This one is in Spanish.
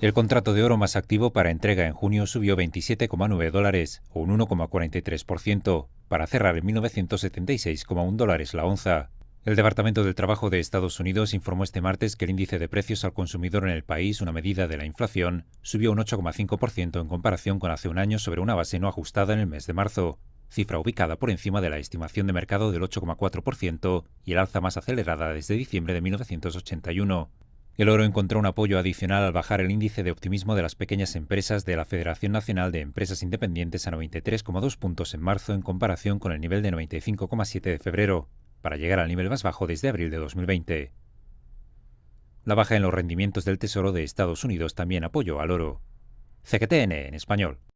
El contrato de oro más activo para entrega en junio subió 27,9 dólares, o un 1,43%, para cerrar en 1976,1 dólares la onza. El Departamento del Trabajo de Estados Unidos informó este martes que el índice de precios al consumidor en el país, una medida de la inflación, subió un 8,5% en comparación con hace un año sobre una base no ajustada en el mes de marzo, cifra ubicada por encima de la estimación de mercado del 8,4% y el alza más acelerada desde diciembre de 1981. El oro encontró un apoyo adicional al bajar el índice de optimismo de las pequeñas empresas de la Federación Nacional de Empresas Independientes a 93,2 puntos en marzo en comparación con el nivel de 95,7 de febrero, para llegar al nivel más bajo desde abril de 2020. La baja en los rendimientos del Tesoro de Estados Unidos también apoyó al oro. CGTN en español.